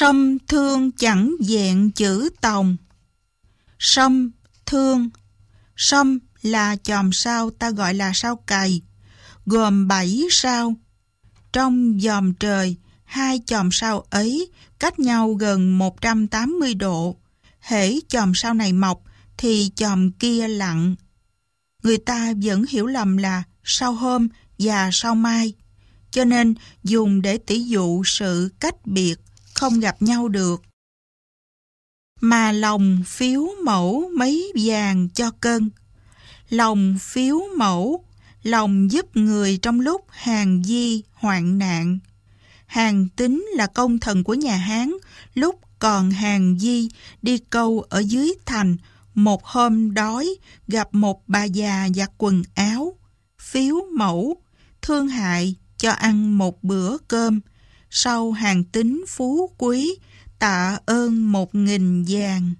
Sâm thương chẳng dạng chữ tòng. Sâm thương. Sâm là chòm sao ta gọi là sao cày, gồm 7 sao. Trong dòm trời, hai chòm sao ấy cách nhau gần 180 độ. Hễ chòm sao này mọc thì chòm kia lặng. Người ta vẫn hiểu lầm là sao hôm và sao mai, cho nên dùng để tỉ dụ sự cách biệt không gặp nhau được. Mà lòng phiếu mẫu mấy vàng cho cân. Lòng phiếu mẫu, lòng giúp người trong lúc hàng di hoạn nạn. Hàng tính là công thần của nhà Hán, lúc còn hàng di đi câu ở dưới thành, một hôm đói gặp một bà già giặt quần áo, phiếu mẫu, thương hại cho ăn một bữa cơm, sau hàng tính phú quý, tạ ơn một nghìn vàng.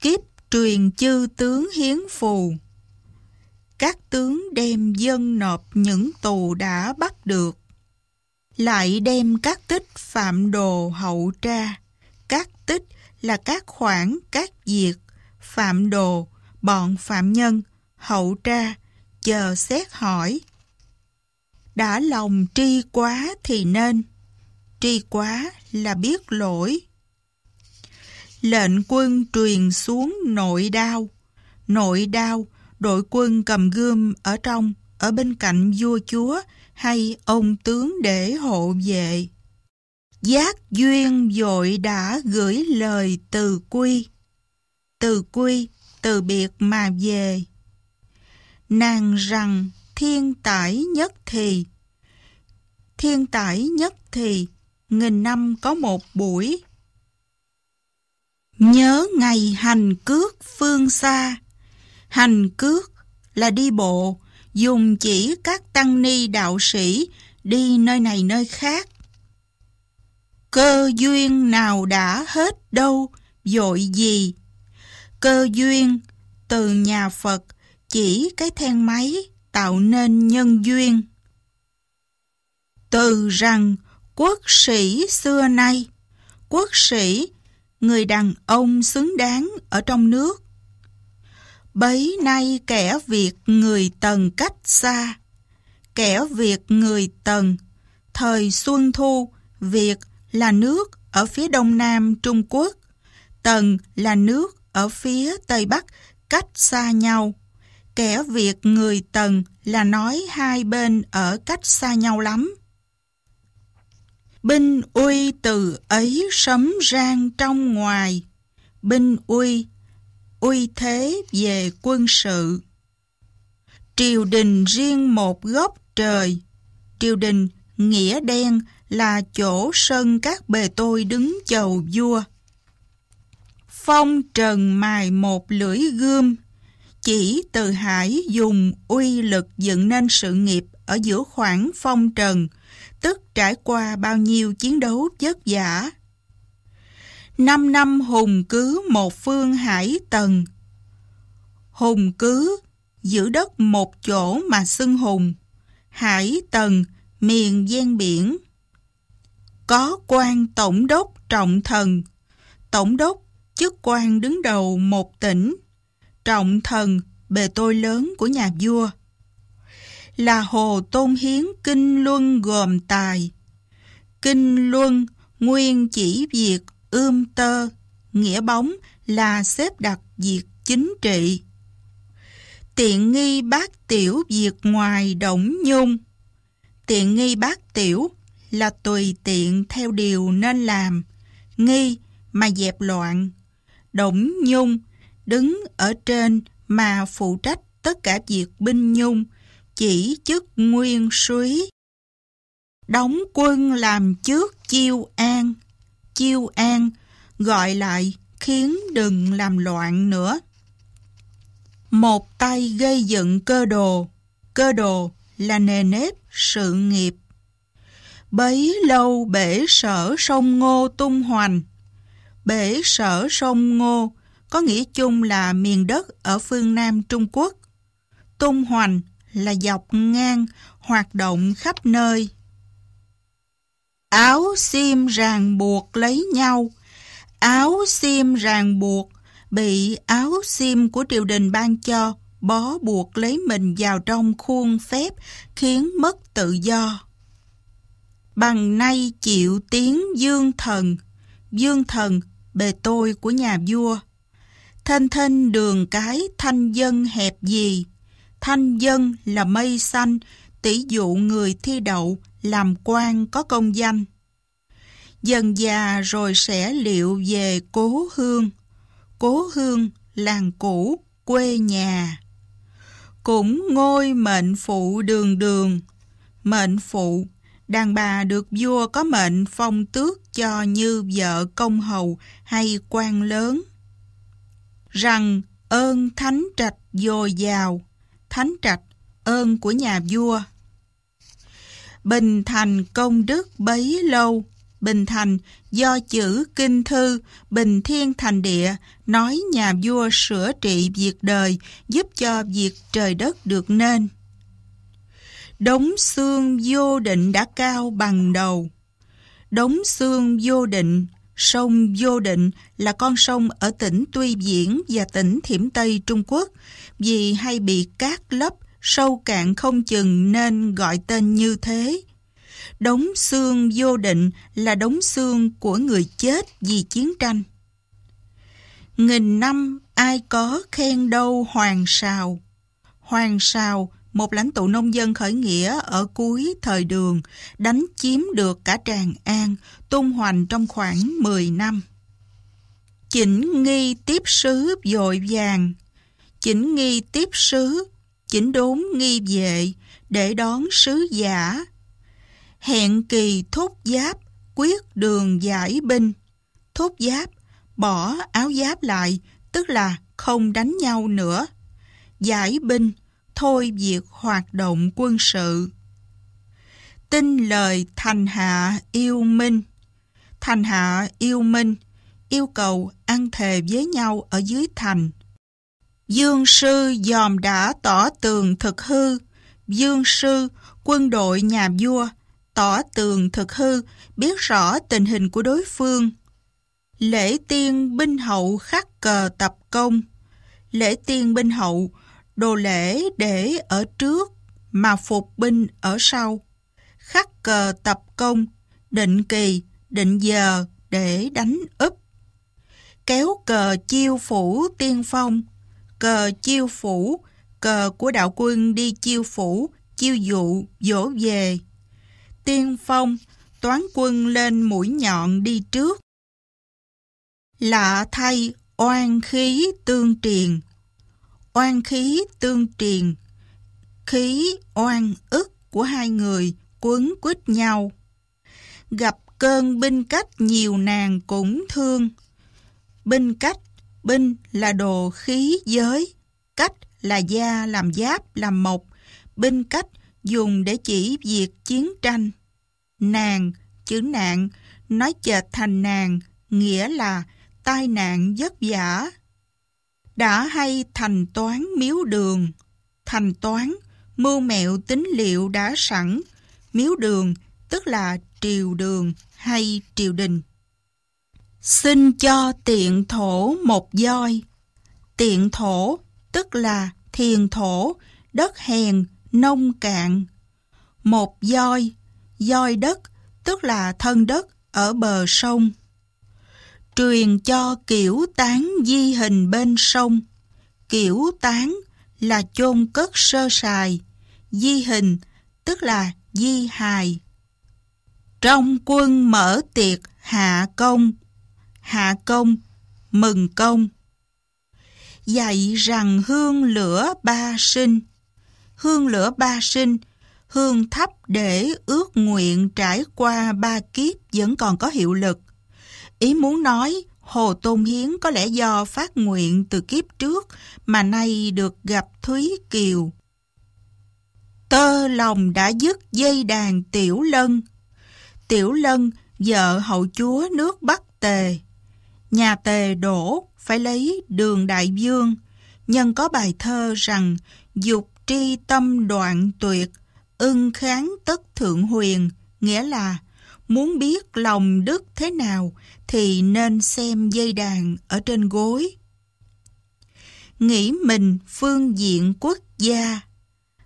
Kiếp truyền chư tướng hiến phù Các tướng đem dân nộp những tù đã bắt được, lại đem các tích phạm đồ hậu tra. Các tích là các khoản, các việc, phạm đồ, bọn phạm nhân, hậu tra, chờ xét hỏi đã lòng tri quá thì nên. Tri quá là biết lỗi. Lệnh quân truyền xuống nội đao. Nội đao, đội quân cầm gươm ở trong, ở bên cạnh vua chúa hay ông tướng để hộ vệ. Giác duyên dội đã gửi lời từ quy. Từ quy, từ biệt mà về. Nàng rằng thiên tải nhất thì. Thiên tải nhất thì, nghìn năm có một buổi. Nhớ ngày hành cước phương xa. Hành cước là đi bộ, dùng chỉ các tăng ni đạo sĩ đi nơi này nơi khác. Cơ duyên nào đã hết đâu, dội gì. Cơ duyên từ nhà Phật chỉ cái then máy tạo nên nhân duyên. Từ rằng quốc sĩ xưa nay, quốc sĩ, người đàn ông xứng đáng ở trong nước. Bấy nay kẻ việc người tần cách xa, kẻ việc người tần, thời xuân thu, việc là nước ở phía đông nam Trung Quốc, Tần là nước ở phía tây bắc cách xa nhau. Kẻ Việt người Tần là nói hai bên ở cách xa nhau lắm. Binh uy từ ấy sấm rang trong ngoài. Binh uy, uy thế về quân sự. Triều đình riêng một góc trời. Triều đình nghĩa đen là chỗ sân các bề tôi đứng chầu vua. Phong trần mài một lưỡi gươm chỉ Từ Hải dùng uy lực dựng nên sự nghiệp ở giữa khoảng phong trần, tức trải qua bao nhiêu chiến đấu vất vả. Năm năm hùng cứ một phương hải tần. Hùng cứ giữ đất một chỗ mà xưng hùng. Hải tần miền gian biển. Có quan tổng đốc trọng thần. Tổng đốc chức quan đứng đầu một tỉnh trọng thần bề tôi lớn của nhà vua là hồ tôn hiến kinh luân gồm tài kinh luân nguyên chỉ việc ươm tơ nghĩa bóng là xếp đặt việc chính trị tiện nghi bác tiểu việc ngoài động nhung tiện nghi bác tiểu là tùy tiện theo điều nên làm nghi mà dẹp loạn động nhung đứng ở trên mà phụ trách tất cả việc binh nhung, chỉ chức nguyên suý. Đóng quân làm trước chiêu an. Chiêu an gọi lại khiến đừng làm loạn nữa. Một tay gây dựng cơ đồ. Cơ đồ là nề nếp sự nghiệp. Bấy lâu bể sở sông ngô tung hoành. Bể sở sông ngô có nghĩa chung là miền đất ở phương Nam Trung Quốc. Tung hoành là dọc ngang, hoạt động khắp nơi. Áo xiêm ràng buộc lấy nhau. Áo xiêm ràng buộc bị áo xiêm của triều đình ban cho bó buộc lấy mình vào trong khuôn phép khiến mất tự do. Bằng nay chịu tiếng dương thần, dương thần bề tôi của nhà vua. Thênh thênh đường cái thanh dân hẹp gì? Thanh dân là mây xanh, tỷ dụ người thi đậu, làm quan có công danh. Dần già rồi sẽ liệu về cố hương. Cố hương, làng cũ, quê nhà. Cũng ngôi mệnh phụ đường đường. Mệnh phụ, đàn bà được vua có mệnh phong tước cho như vợ công hầu hay quan lớn rằng ơn thánh trạch dồi dào, thánh trạch ơn của nhà vua. Bình thành công đức bấy lâu, bình thành do chữ kinh thư, bình thiên thành địa, nói nhà vua sửa trị việc đời, giúp cho việc trời đất được nên. Đống xương vô định đã cao bằng đầu. Đống xương vô định Sông Vô Định là con sông ở tỉnh Tuy Diễn và tỉnh Thiểm Tây Trung Quốc vì hay bị cát lấp, sâu cạn không chừng nên gọi tên như thế. Đống xương vô định là đống xương của người chết vì chiến tranh. Nghìn năm ai có khen đâu hoàng sào. Hoàng sào một lãnh tụ nông dân khởi nghĩa ở cuối thời đường, đánh chiếm được cả Tràng An, tung hoành trong khoảng 10 năm. Chỉnh nghi tiếp sứ dội vàng Chỉnh nghi tiếp sứ, chỉnh đốn nghi vệ, để đón sứ giả. Hẹn kỳ thúc giáp, quyết đường giải binh. Thúc giáp, bỏ áo giáp lại, tức là không đánh nhau nữa. Giải binh, thôi việc hoạt động quân sự. Tin lời Thành Hạ Yêu Minh Thành Hạ Yêu Minh yêu cầu ăn thề với nhau ở dưới thành. Dương sư dòm đã tỏ tường thực hư, dương sư quân đội nhà vua tỏ tường thực hư, biết rõ tình hình của đối phương. Lễ tiên binh hậu khắc cờ tập công Lễ tiên binh hậu đồ lễ để ở trước mà phục binh ở sau, khắc cờ tập công, định kỳ, định giờ để đánh úp, kéo cờ chiêu phủ tiên phong, cờ chiêu phủ, cờ của đạo quân đi chiêu phủ, chiêu dụ, dỗ về. Tiên phong, toán quân lên mũi nhọn đi trước. Lạ thay oan khí tương truyền Oan khí tương truyền, khí oan ức của hai người quấn quýt nhau. Gặp cơn binh cách nhiều nàng cũng thương. Binh cách, binh là đồ khí giới, cách là da làm giáp làm mộc, binh cách dùng để chỉ việc chiến tranh. Nàng, chữ nạn, nói chệt thành nàng, nghĩa là tai nạn vất giả đã hay thành toán miếu đường. Thành toán, mưu mẹo tính liệu đã sẵn, miếu đường tức là triều đường hay triều đình. Xin cho tiện thổ một voi. Tiện thổ tức là thiền thổ, đất hèn, nông cạn. Một voi, voi đất tức là thân đất ở bờ sông truyền cho kiểu tán di hình bên sông. Kiểu tán là chôn cất sơ sài, di hình tức là di hài. Trong quân mở tiệc hạ công, hạ công, mừng công. Dạy rằng hương lửa ba sinh, hương lửa ba sinh, hương thấp để ước nguyện trải qua ba kiếp vẫn còn có hiệu lực Ý muốn nói Hồ Tôn Hiến có lẽ do phát nguyện từ kiếp trước mà nay được gặp Thúy Kiều. Tơ lòng đã dứt dây đàn Tiểu Lân. Tiểu Lân, vợ hậu chúa nước Bắc Tề. Nhà Tề đổ, phải lấy đường Đại Dương. Nhân có bài thơ rằng dục tri tâm đoạn tuyệt, ưng kháng tất thượng huyền, nghĩa là Muốn biết lòng đức thế nào thì nên xem dây đàn ở trên gối. Nghĩ mình phương diện quốc gia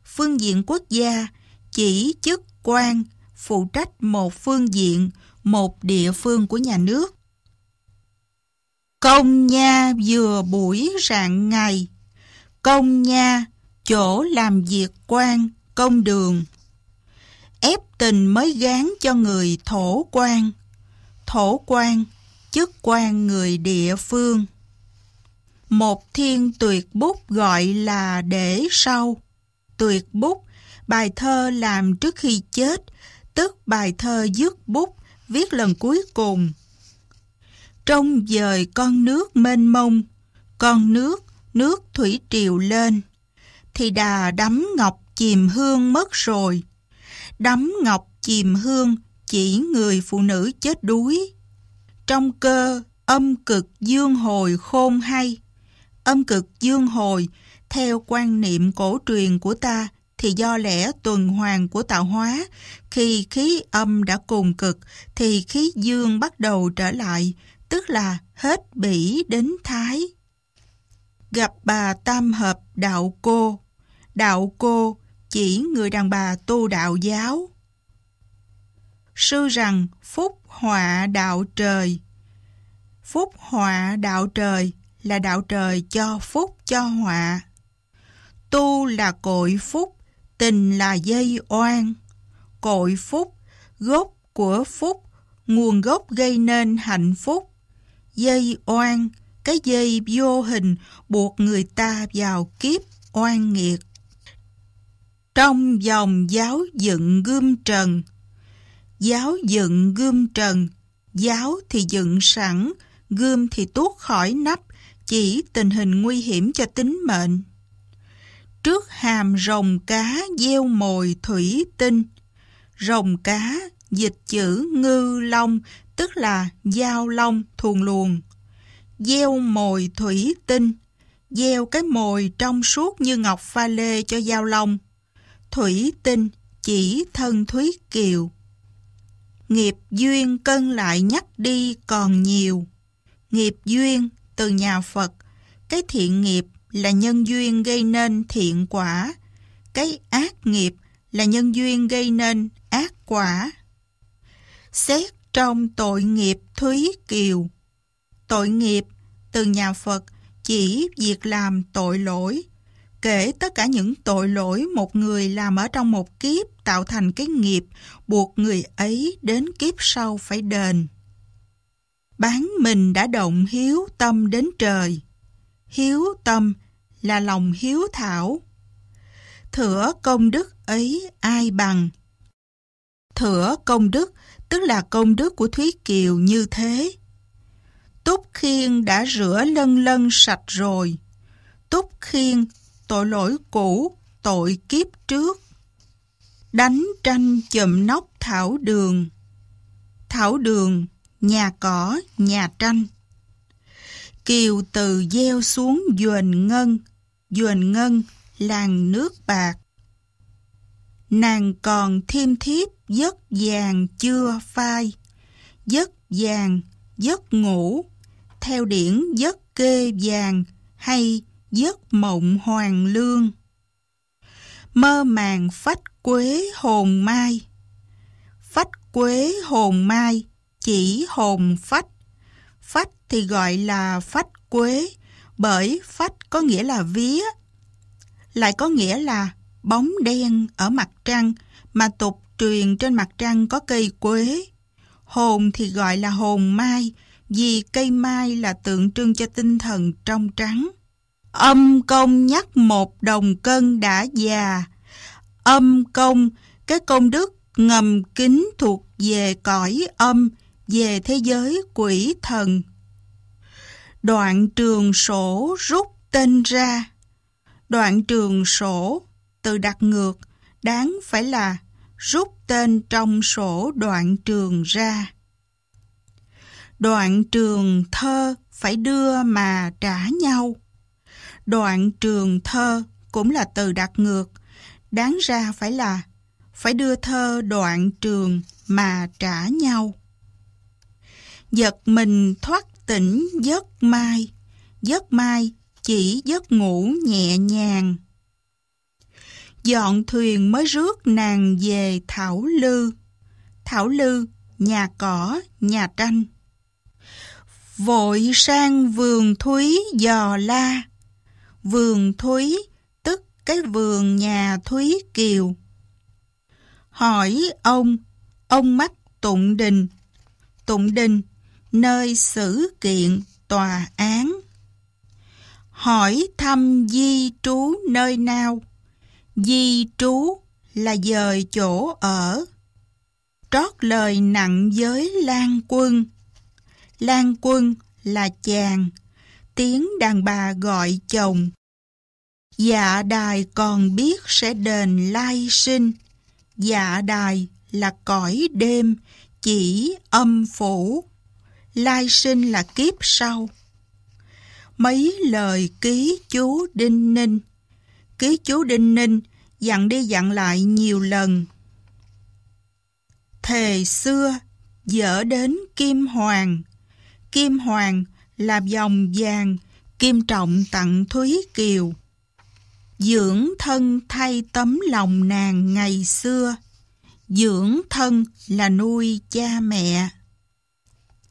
Phương diện quốc gia chỉ chức quan phụ trách một phương diện, một địa phương của nhà nước. Công nha vừa buổi rạng ngày Công nha chỗ làm việc quan công đường ép tình mới gán cho người thổ quan. Thổ quan, chức quan người địa phương. Một thiên tuyệt bút gọi là để sau. Tuyệt bút, bài thơ làm trước khi chết, tức bài thơ dứt bút, viết lần cuối cùng. Trong dời con nước mênh mông, con nước, nước thủy triều lên, thì đà đắm ngọc chìm hương mất rồi đắm ngọc chìm hương chỉ người phụ nữ chết đuối. Trong cơ âm cực dương hồi khôn hay. Âm cực dương hồi theo quan niệm cổ truyền của ta thì do lẽ tuần hoàn của tạo hóa, khi khí âm đã cùng cực thì khí dương bắt đầu trở lại, tức là hết bỉ đến thái. Gặp bà Tam Hợp Đạo Cô Đạo Cô chỉ người đàn bà tu đạo giáo. Sư rằng phúc họa đạo trời. Phúc họa đạo trời là đạo trời cho phúc cho họa. Tu là cội phúc, tình là dây oan. Cội phúc, gốc của phúc, nguồn gốc gây nên hạnh phúc. Dây oan, cái dây vô hình buộc người ta vào kiếp oan nghiệt. Trong dòng giáo dựng gươm trần Giáo dựng gươm trần Giáo thì dựng sẵn Gươm thì tuốt khỏi nắp Chỉ tình hình nguy hiểm cho tính mệnh Trước hàm rồng cá gieo mồi thủy tinh Rồng cá dịch chữ ngư long Tức là dao long thuồng luồng Gieo mồi thủy tinh Gieo cái mồi trong suốt như ngọc pha lê cho dao long thủy tinh chỉ thân thúy kiều. Nghiệp duyên cân lại nhắc đi còn nhiều. Nghiệp duyên từ nhà Phật, cái thiện nghiệp là nhân duyên gây nên thiện quả, cái ác nghiệp là nhân duyên gây nên ác quả. Xét trong tội nghiệp Thúy Kiều Tội nghiệp từ nhà Phật chỉ việc làm tội lỗi kể tất cả những tội lỗi một người làm ở trong một kiếp tạo thành cái nghiệp buộc người ấy đến kiếp sau phải đền. Bán mình đã động hiếu tâm đến trời. Hiếu tâm là lòng hiếu thảo. Thửa công đức ấy ai bằng? Thửa công đức tức là công đức của Thúy Kiều như thế. Túc Khiên đã rửa lân lân sạch rồi. Túc Khiên tội lỗi cũ, tội kiếp trước. Đánh tranh chùm nóc thảo đường. Thảo đường, nhà cỏ, nhà tranh. Kiều từ gieo xuống duền ngân, duền ngân, làng nước bạc. Nàng còn thiêm thiếp giấc vàng chưa phai, giấc vàng, giấc ngủ, theo điển giấc kê vàng hay giấc mộng hoàng lương. Mơ màng phách quế hồn mai Phách quế hồn mai chỉ hồn phách. Phách thì gọi là phách quế bởi phách có nghĩa là vía. Lại có nghĩa là bóng đen ở mặt trăng mà tục truyền trên mặt trăng có cây quế. Hồn thì gọi là hồn mai vì cây mai là tượng trưng cho tinh thần trong trắng. Âm công nhắc một đồng cân đã già. Âm công, cái công đức ngầm kín thuộc về cõi âm, về thế giới quỷ thần. Đoạn trường sổ rút tên ra. Đoạn trường sổ, từ đặt ngược, đáng phải là rút tên trong sổ đoạn trường ra. Đoạn trường thơ phải đưa mà trả nhau. Đoạn trường thơ cũng là từ đặt ngược. Đáng ra phải là phải đưa thơ đoạn trường mà trả nhau. Giật mình thoát tỉnh giấc mai, giấc mai chỉ giấc ngủ nhẹ nhàng. Dọn thuyền mới rước nàng về Thảo Lư. Thảo Lư, nhà cỏ, nhà tranh. Vội sang vườn thúy dò la, vườn Thúy, tức cái vườn nhà Thúy Kiều. Hỏi ông, ông mắt Tụng Đình. Tụng Đình, nơi xử kiện tòa án. Hỏi thăm di trú nơi nào? Di trú là dời chỗ ở. Trót lời nặng với Lan Quân. Lan Quân là chàng, tiếng đàn bà gọi chồng. Dạ đài còn biết sẽ đền lai sinh. Dạ đài là cõi đêm, chỉ âm phủ. Lai sinh là kiếp sau. Mấy lời ký chú Đinh Ninh. Ký chú Đinh Ninh dặn đi dặn lại nhiều lần. Thề xưa, dở đến Kim Hoàng. Kim Hoàng làm dòng vàng, kim trọng tặng Thúy Kiều. Dưỡng thân thay tấm lòng nàng ngày xưa, dưỡng thân là nuôi cha mẹ.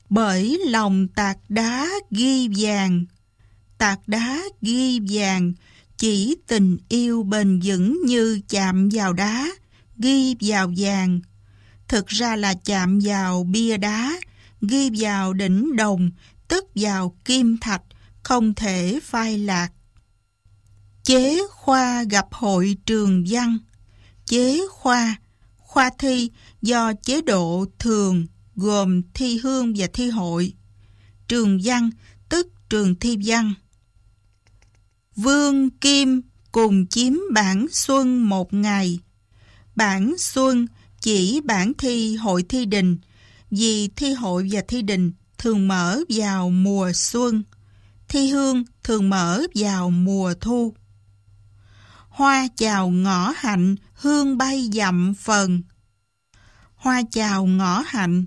Bởi lòng tạc đá ghi vàng, tạc đá ghi vàng, chỉ tình yêu bền vững như chạm vào đá, ghi vào vàng. Thực ra là chạm vào bia đá, ghi vào đỉnh đồng tức vào kim thạch, không thể phai lạc. Chế khoa gặp hội trường văn Chế khoa Khoa thi do chế độ thường gồm thi hương và thi hội. Trường văn tức trường thi văn. Vương Kim cùng chiếm bản xuân một ngày. Bản xuân chỉ bản thi hội thi đình. Vì thi hội và thi đình thường mở vào mùa xuân, thi hương thường mở vào mùa thu. Hoa chào ngõ hạnh, hương bay dặm phần. Hoa chào ngõ hạnh,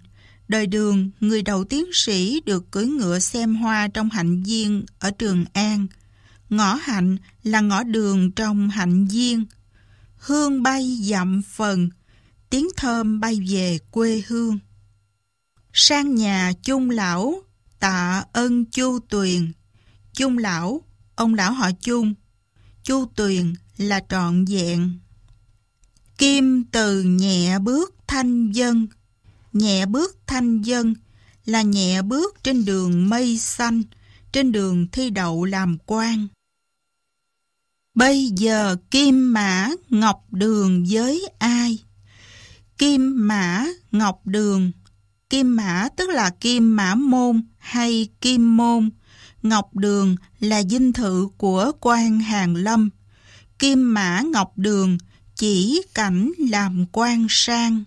đời đường người đầu tiến sĩ được cưỡi ngựa xem hoa trong hạnh viên ở Trường An. Ngõ hạnh là ngõ đường trong hạnh viên. Hương bay dặm phần, tiếng thơm bay về quê hương sang nhà chung lão tạ ơn chu tuyền chung lão ông lão họ chung chu tuyền là trọn vẹn kim từ nhẹ bước thanh dân nhẹ bước thanh dân là nhẹ bước trên đường mây xanh trên đường thi đậu làm quan bây giờ kim mã ngọc đường với ai kim mã ngọc đường Kim mã tức là kim mã môn hay kim môn. Ngọc đường là dinh thự của quan Hàng Lâm. Kim mã ngọc đường chỉ cảnh làm quan sang.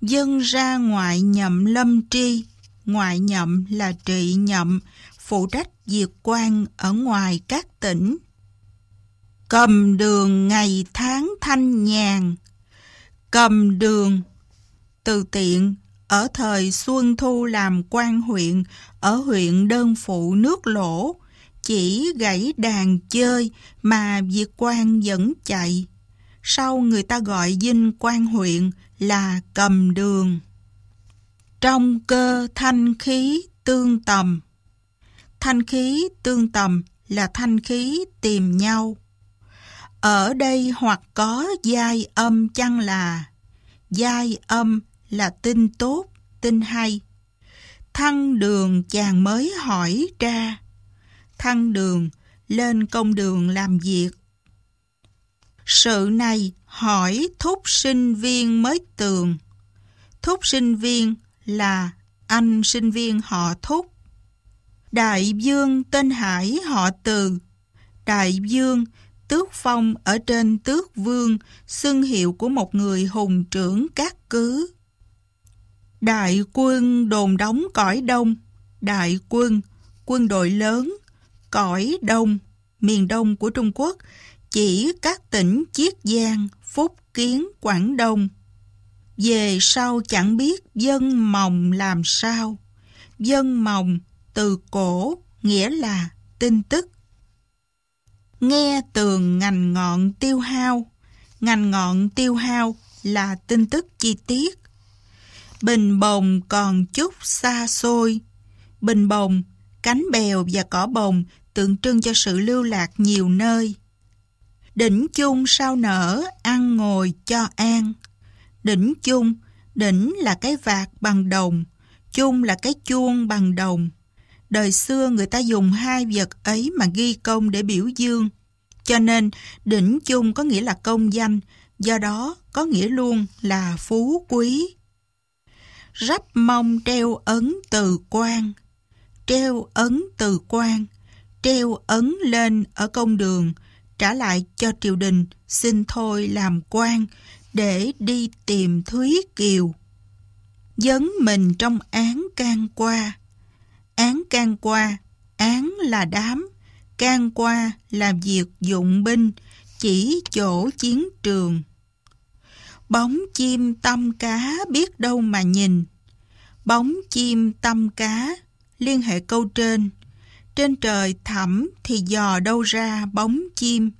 Dân ra ngoại nhậm lâm tri, ngoại nhậm là trị nhậm, phụ trách diệt quan ở ngoài các tỉnh. Cầm đường ngày tháng thanh nhàn. Cầm đường từ tiện, ở thời Xuân Thu làm quan huyện, ở huyện đơn phụ nước lỗ, chỉ gãy đàn chơi mà việc quan vẫn chạy. Sau người ta gọi dinh quan huyện là cầm đường. Trong cơ thanh khí tương tầm Thanh khí tương tầm là thanh khí tìm nhau. Ở đây hoặc có giai âm chăng là giai âm là tin tốt, tin hay. Thăng đường chàng mới hỏi ra. Thăng đường, lên công đường làm việc. Sự này hỏi thúc sinh viên mới tường. Thúc sinh viên là anh sinh viên họ thúc. Đại dương tên Hải họ từ. Đại dương tước phong ở trên tước vương, xưng hiệu của một người hùng trưởng các cứ. Đại quân đồn đóng cõi đông, đại quân, quân đội lớn, cõi đông, miền đông của Trung Quốc, chỉ các tỉnh Chiết Giang, Phúc Kiến, Quảng Đông. Về sau chẳng biết dân mòng làm sao. Dân mòng từ cổ nghĩa là tin tức. Nghe tường ngành ngọn tiêu hao. Ngành ngọn tiêu hao là tin tức chi tiết. Bình bồng còn chút xa xôi. Bình bồng, cánh bèo và cỏ bồng tượng trưng cho sự lưu lạc nhiều nơi. Đỉnh chung sao nở, ăn ngồi cho an. Đỉnh chung, đỉnh là cái vạt bằng đồng, chung là cái chuông bằng đồng. Đời xưa người ta dùng hai vật ấy mà ghi công để biểu dương. Cho nên, đỉnh chung có nghĩa là công danh, do đó có nghĩa luôn là phú quý rắp mông treo ấn từ quan treo ấn từ quan treo ấn lên ở công đường trả lại cho triều đình xin thôi làm quan để đi tìm thúy kiều dấn mình trong án can qua án can qua án là đám can qua là việc dụng binh chỉ chỗ chiến trường Bóng chim tâm cá biết đâu mà nhìn. Bóng chim tâm cá, liên hệ câu trên. Trên trời thẳm thì dò đâu ra bóng chim,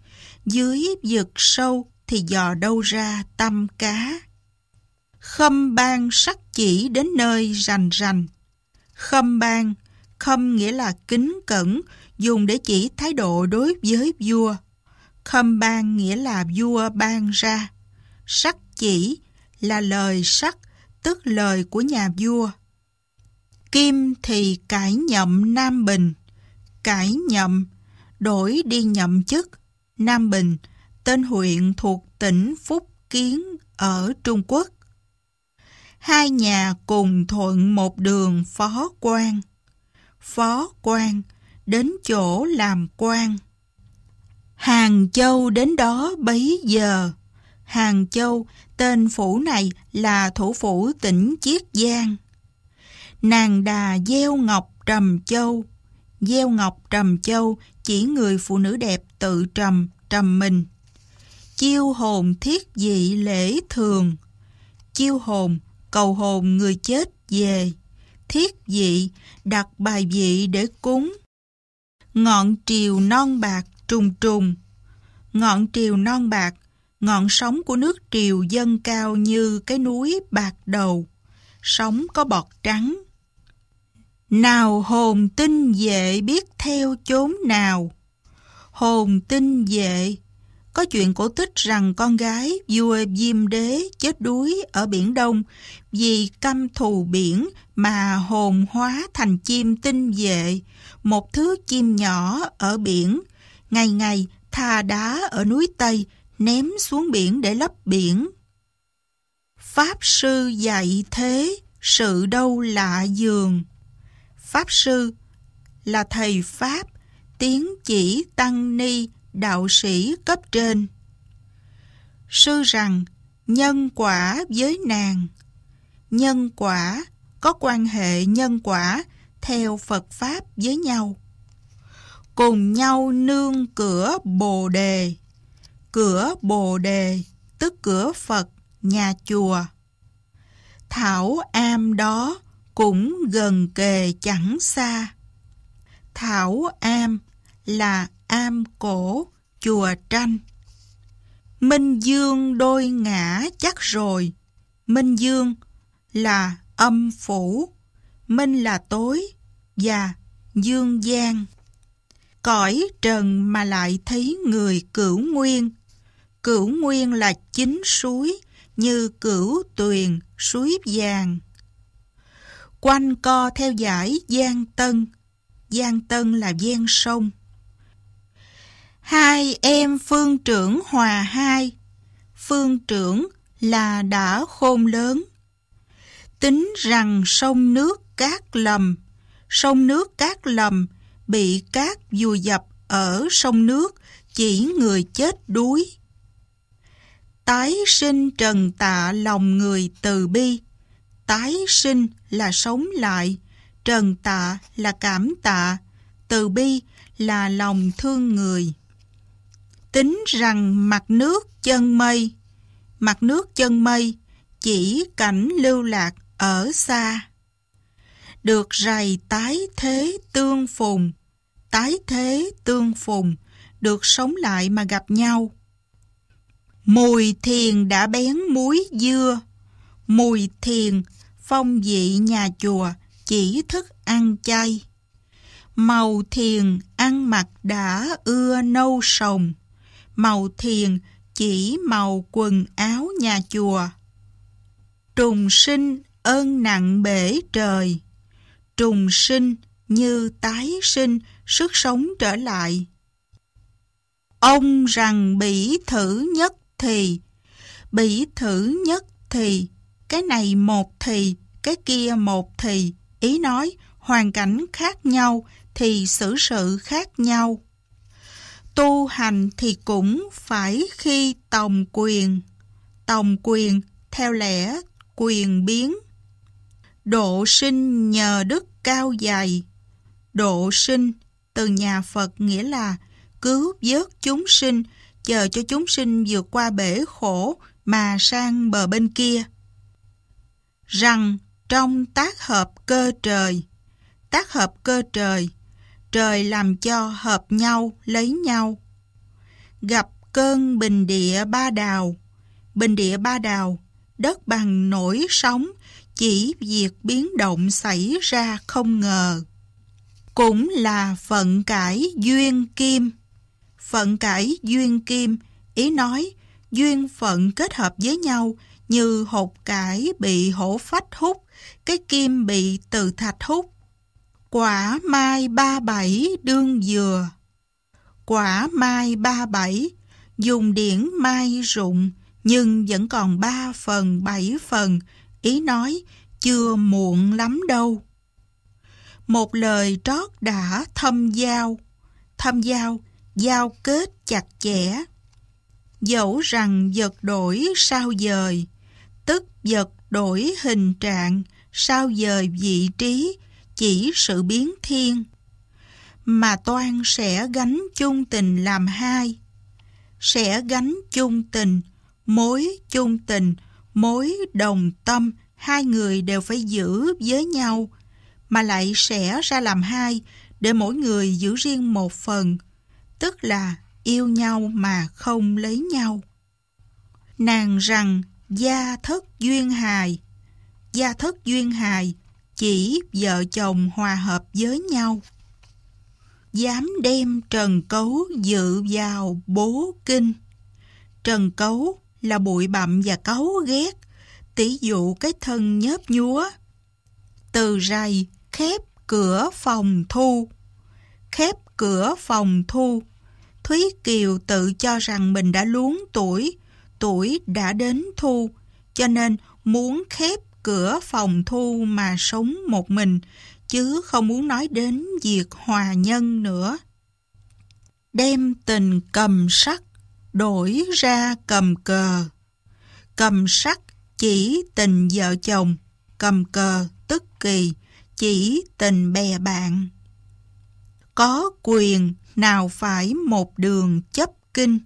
dưới vực sâu thì dò đâu ra tâm cá. Khâm ban sắc chỉ đến nơi rành rành. Khâm ban, khâm nghĩa là kính cẩn, dùng để chỉ thái độ đối với vua. Khâm ban nghĩa là vua ban ra. Sắc chỉ là lời sắc, tức lời của nhà vua. Kim thì cải nhậm Nam Bình, cải nhậm, đổi đi nhậm chức Nam Bình, tên huyện thuộc tỉnh Phúc Kiến ở Trung Quốc. Hai nhà cùng thuận một đường phó quan. Phó quan đến chỗ làm quan. Hàng Châu đến đó bấy giờ Hàng Châu, tên phủ này là thủ phủ tỉnh Chiết Giang. Nàng đà gieo ngọc trầm châu, gieo ngọc trầm châu chỉ người phụ nữ đẹp tự trầm, trầm mình. Chiêu hồn thiết dị lễ thường, chiêu hồn, cầu hồn người chết về, thiết dị, đặt bài vị để cúng. Ngọn triều non bạc trùng trùng, ngọn triều non bạc Ngọn sóng của nước triều dâng cao như cái núi bạc đầu. Sóng có bọt trắng. Nào hồn tinh vệ biết theo chốn nào. Hồn tinh vệ có chuyện cổ tích rằng con gái vua Diêm Đế chết đuối ở Biển Đông vì căm thù biển mà hồn hóa thành chim tinh vệ, một thứ chim nhỏ ở biển, ngày ngày thà đá ở núi Tây, ném xuống biển để lấp biển. Pháp sư dạy thế, sự đâu lạ dường. Pháp sư là thầy Pháp, tiến chỉ tăng ni, đạo sĩ cấp trên. Sư rằng nhân quả với nàng. Nhân quả có quan hệ nhân quả theo Phật Pháp với nhau. Cùng nhau nương cửa Bồ Đề cửa Bồ Đề, tức cửa Phật, nhà chùa. Thảo am đó cũng gần kề chẳng xa. Thảo am là am cổ, chùa tranh. Minh Dương đôi ngã chắc rồi. Minh Dương là âm phủ, Minh là tối và Dương gian. Cõi trần mà lại thấy người cửu nguyên, Cửu nguyên là chính suối, như cửu tuyền, suối vàng. Quanh co theo dải Giang Tân, Giang Tân là giang sông. Hai em phương trưởng hòa hai, phương trưởng là đã khôn lớn. Tính rằng sông nước cát lầm, sông nước cát lầm bị cát dù dập ở sông nước chỉ người chết đuối. Tái sinh trần tạ lòng người từ bi. Tái sinh là sống lại, trần tạ là cảm tạ, từ bi là lòng thương người. Tính rằng mặt nước chân mây, mặt nước chân mây chỉ cảnh lưu lạc ở xa. Được rày tái thế tương phùng, tái thế tương phùng, được sống lại mà gặp nhau. Mùi thiền đã bén muối dưa. Mùi thiền, phong vị nhà chùa, chỉ thức ăn chay. Màu thiền, ăn mặc đã ưa nâu sồng. Màu thiền, chỉ màu quần áo nhà chùa. Trùng sinh, ơn nặng bể trời. Trùng sinh, như tái sinh, sức sống trở lại. Ông rằng bỉ thử nhất thì. Bỉ thử nhất thì, cái này một thì, cái kia một thì, ý nói hoàn cảnh khác nhau thì xử sự khác nhau. Tu hành thì cũng phải khi tòng quyền. Tòng quyền theo lẽ quyền biến. Độ sinh nhờ đức cao dày. Độ sinh từ nhà Phật nghĩa là cứu vớt chúng sinh chờ cho chúng sinh vượt qua bể khổ mà sang bờ bên kia. Rằng trong tác hợp cơ trời, tác hợp cơ trời, trời làm cho hợp nhau lấy nhau. Gặp cơn bình địa ba đào, bình địa ba đào, đất bằng nổi sóng, chỉ việc biến động xảy ra không ngờ. Cũng là phận cải duyên kim phận cải duyên kim, ý nói duyên phận kết hợp với nhau như hột cải bị hổ phách hút, cái kim bị từ thạch hút. Quả mai ba bảy đương dừa Quả mai ba bảy dùng điển mai rụng nhưng vẫn còn ba phần bảy phần, ý nói chưa muộn lắm đâu. Một lời trót đã thâm giao. Thâm giao giao kết chặt chẽ. Dẫu rằng vật đổi sao dời, tức vật đổi hình trạng, sao dời vị trí, chỉ sự biến thiên. Mà toan sẽ gánh chung tình làm hai, sẽ gánh chung tình, mối chung tình, mối đồng tâm, hai người đều phải giữ với nhau, mà lại sẽ ra làm hai, để mỗi người giữ riêng một phần, tức là yêu nhau mà không lấy nhau. Nàng rằng gia thất duyên hài, gia thất duyên hài chỉ vợ chồng hòa hợp với nhau. Dám đem trần cấu dự vào bố kinh. Trần cấu là bụi bặm và cấu ghét, tỷ dụ cái thân nhớp nhúa. Từ rày khép cửa phòng thu, khép cửa phòng thu. Thúy Kiều tự cho rằng mình đã luống tuổi, tuổi đã đến thu, cho nên muốn khép cửa phòng thu mà sống một mình, chứ không muốn nói đến việc hòa nhân nữa. Đem tình cầm sắt, đổi ra cầm cờ. Cầm sắt chỉ tình vợ chồng, cầm cờ tức kỳ, chỉ tình bè bạn có quyền nào phải một đường chấp kinh.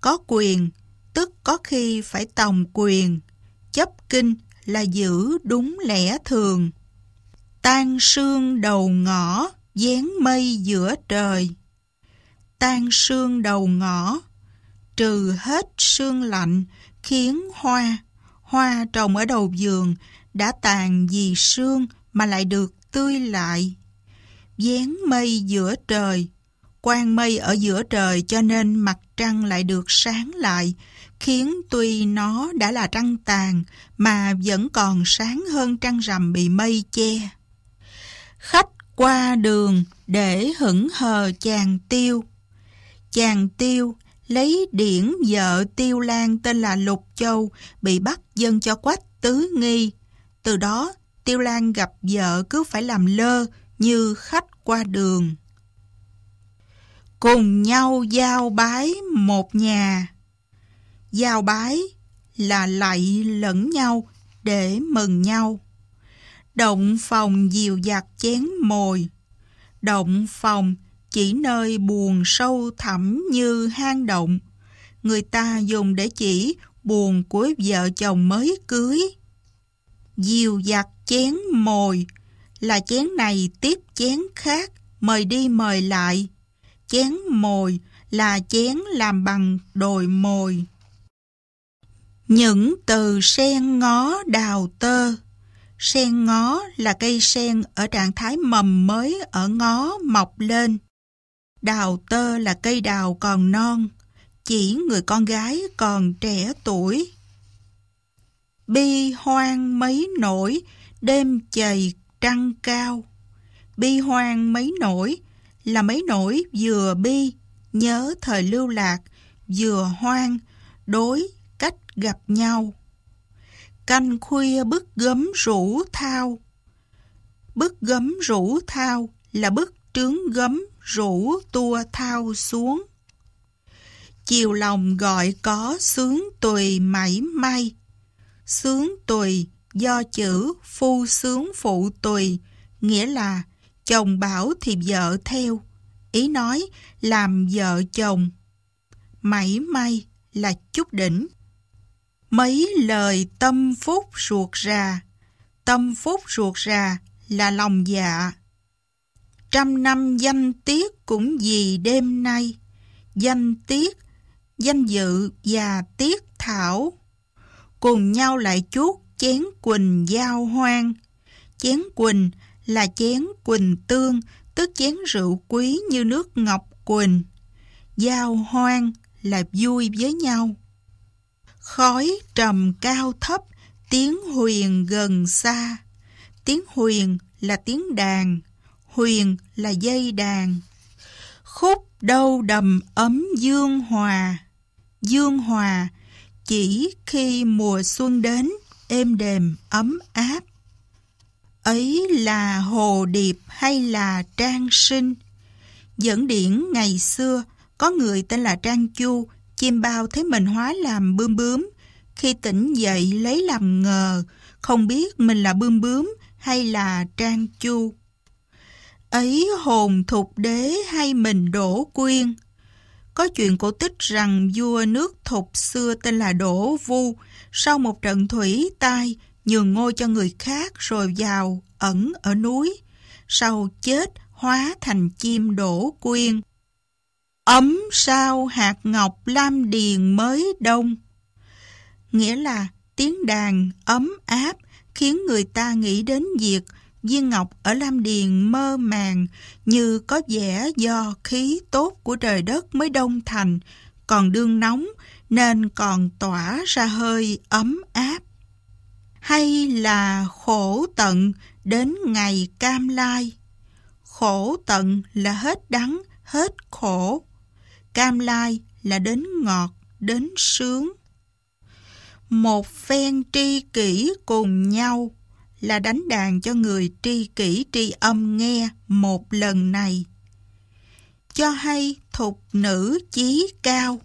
Có quyền, tức có khi phải tòng quyền. Chấp kinh là giữ đúng lẽ thường. Tan sương đầu ngõ, dán mây giữa trời. Tan sương đầu ngõ, trừ hết sương lạnh, khiến hoa, hoa trồng ở đầu giường, đã tàn vì sương mà lại được tươi lại dán mây giữa trời. Quang mây ở giữa trời cho nên mặt trăng lại được sáng lại, khiến tuy nó đã là trăng tàn mà vẫn còn sáng hơn trăng rằm bị mây che. Khách qua đường để hững hờ chàng tiêu. Chàng tiêu lấy điển vợ tiêu lan tên là Lục Châu bị bắt dân cho quách tứ nghi. Từ đó tiêu lan gặp vợ cứ phải làm lơ, như khách qua đường. Cùng nhau giao bái một nhà. Giao bái là lạy lẫn nhau để mừng nhau. Động phòng dìu dạt chén mồi. Động phòng chỉ nơi buồn sâu thẳm như hang động. Người ta dùng để chỉ buồn của vợ chồng mới cưới. Dìu dạt chén mồi là chén này tiếp chén khác, mời đi mời lại. Chén mồi là chén làm bằng đồi mồi. Những từ sen ngó đào tơ Sen ngó là cây sen ở trạng thái mầm mới ở ngó mọc lên. Đào tơ là cây đào còn non, chỉ người con gái còn trẻ tuổi. Bi hoang mấy nỗi, đêm chày trăng cao. Bi hoang mấy nỗi là mấy nỗi vừa bi, nhớ thời lưu lạc, vừa hoang, đối cách gặp nhau. Canh khuya bức gấm rủ thao. Bức gấm rủ thao là bức trướng gấm rủ tua thao xuống. Chiều lòng gọi có sướng tùy mảy may. Sướng tùy do chữ phu sướng phụ tùy, nghĩa là chồng bảo thì vợ theo, ý nói làm vợ chồng. Mảy may là chút đỉnh. Mấy lời tâm phúc ruột ra tâm phúc ruột ra là lòng dạ. Trăm năm danh tiết cũng vì đêm nay, danh tiết, danh dự và tiết thảo. Cùng nhau lại chút chén quỳnh giao hoang. Chén quỳnh là chén quỳnh tương, tức chén rượu quý như nước ngọc quỳnh. Giao hoang là vui với nhau. Khói trầm cao thấp, tiếng huyền gần xa. Tiếng huyền là tiếng đàn, huyền là dây đàn. Khúc đâu đầm ấm dương hòa. Dương hòa chỉ khi mùa xuân đến êm đềm, ấm áp. Ấy là hồ điệp hay là trang sinh? Dẫn điển ngày xưa, có người tên là Trang Chu, chim bao thấy mình hóa làm bươm bướm. Khi tỉnh dậy lấy làm ngờ, không biết mình là bươm bướm hay là Trang Chu. Ấy hồn thục đế hay mình đổ quyên? Có chuyện cổ tích rằng vua nước thục xưa tên là Đỗ Vu, sau một trận thủy tai, nhường ngôi cho người khác rồi vào ẩn ở núi. Sau chết, hóa thành chim đổ quyên. Ấm sao hạt ngọc lam điền mới đông. Nghĩa là tiếng đàn ấm áp khiến người ta nghĩ đến việc viên ngọc ở Lam Điền mơ màng như có vẻ do khí tốt của trời đất mới đông thành, còn đương nóng nên còn tỏa ra hơi ấm áp. Hay là khổ tận đến ngày cam lai? Khổ tận là hết đắng, hết khổ. Cam lai là đến ngọt, đến sướng. Một phen tri kỷ cùng nhau là đánh đàn cho người tri kỷ tri âm nghe một lần này. Cho hay thục nữ chí cao.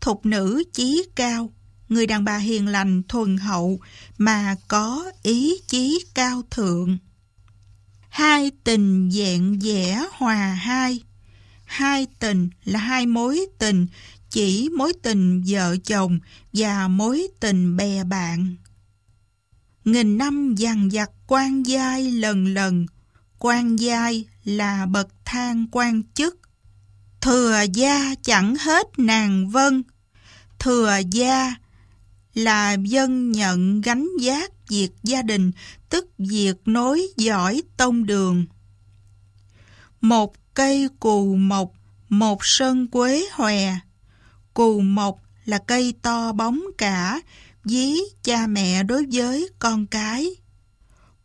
Thục nữ chí cao, người đàn bà hiền lành thuần hậu mà có ý chí cao thượng. Hai tình dạng dẻ hòa hai. Hai tình là hai mối tình, chỉ mối tình vợ chồng và mối tình bè bạn nghìn năm dằn vặt quan giai lần lần. Quan giai là bậc thang quan chức. Thừa gia chẳng hết nàng vân. Thừa gia là dân nhận gánh giác việc gia đình, tức việc nối giỏi tông đường. Một cây cù mộc, một sân quế hòe. Cù mộc là cây to bóng cả, dí cha mẹ đối với con cái.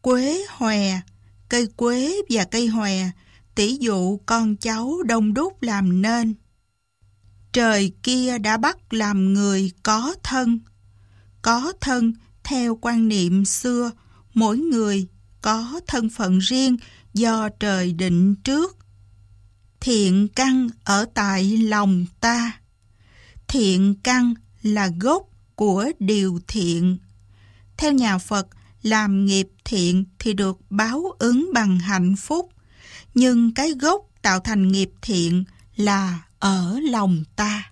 Quế hòe, cây quế và cây hòe, tỷ dụ con cháu đông đúc làm nên. Trời kia đã bắt làm người có thân. Có thân, theo quan niệm xưa, mỗi người có thân phận riêng do trời định trước. Thiện căn ở tại lòng ta. Thiện căn là gốc của điều thiện. Theo nhà Phật, làm nghiệp thiện thì được báo ứng bằng hạnh phúc, nhưng cái gốc tạo thành nghiệp thiện là ở lòng ta.